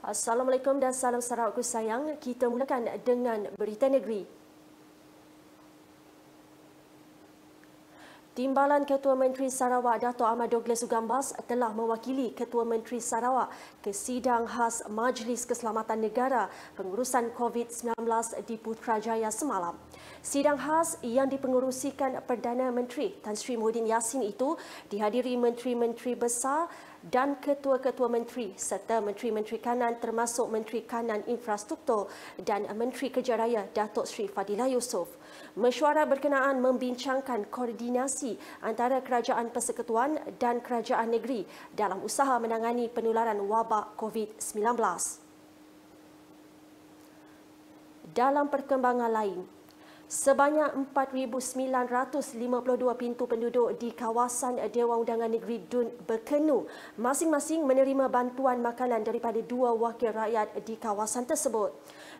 Assalamualaikum dan salam Sarawakku sayang. Kita mulakan dengan berita negeri. Timbalan Ketua Menteri Sarawak Dato' Ahmad Douglas Ugambas telah mewakili Ketua Menteri Sarawak ke sidang khas Majlis Keselamatan Negara pengurusan COVID-19 di Putrajaya semalam. Sidang khas yang dipengerusikan Perdana Menteri Tan Sri Muhyiddin Yassin itu dihadiri Menteri-Menteri Besar dan ketua-ketua menteri serta menteri-menteri kanan termasuk Menteri Kanan Infrastruktur dan Menteri Kerja Raya Datuk Sri Fadila Yusof. Mesyuarat berkenaan membincangkan koordinasi antara kerajaan persekutuan dan kerajaan negeri dalam usaha menangani penularan wabak COVID-19. Dalam perkembangan lain, Sebanyak 4,952 pintu penduduk di kawasan Dewan Undangan Negeri Dun Berkenu masing-masing menerima bantuan makanan daripada dua wakil rakyat di kawasan tersebut.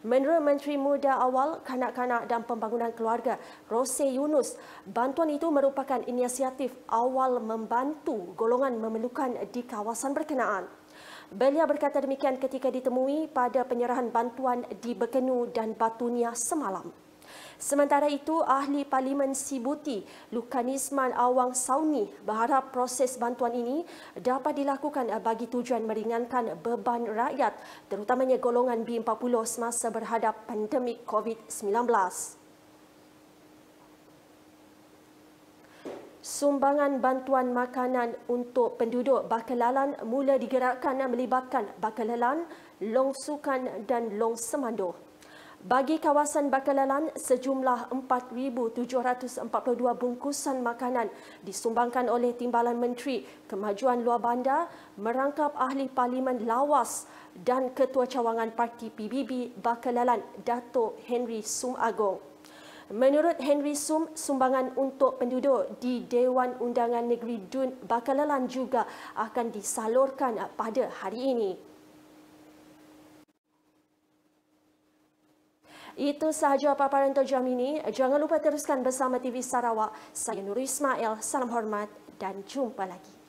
Menurut Menteri Muda Awal, Kanak-kanak dan Pembangunan Keluarga, Rose Yunus, bantuan itu merupakan inisiatif awal membantu golongan memerlukan di kawasan berkenaan. Beliau berkata demikian ketika ditemui pada penyerahan bantuan di Berkenu dan Batunia semalam. Sementara itu, Ahli Parlimen Sibuti, Lukanisman Awang Sauni berharap proses bantuan ini dapat dilakukan eh, bagi tujuan meringankan beban rakyat terutamanya golongan B40 semasa berhadap pandemik COVID-19. Sumbangan bantuan makanan untuk penduduk Bakalalan mula digerakkan eh, melibatkan Bakalalan, Longsukan dan Long Semandoh. Bagi kawasan Bakalalan, sejumlah 4,742 bungkusan makanan disumbangkan oleh Timbalan Menteri Kemajuan Luar Bandar merangkap Ahli Parlimen Lawas dan Ketua Cawangan Parti PBB Bakalalan, Dato' Henry Sum Agong. Menurut Henry Sum, sumbangan untuk penduduk di Dewan Undangan Negeri Dun Bakalalan juga akan disalurkan pada hari ini. Itu sahaja paparan terjam ini. Jangan lupa teruskan bersama TV Sarawak. Saya Nur Ismail. Salam hormat dan jumpa lagi.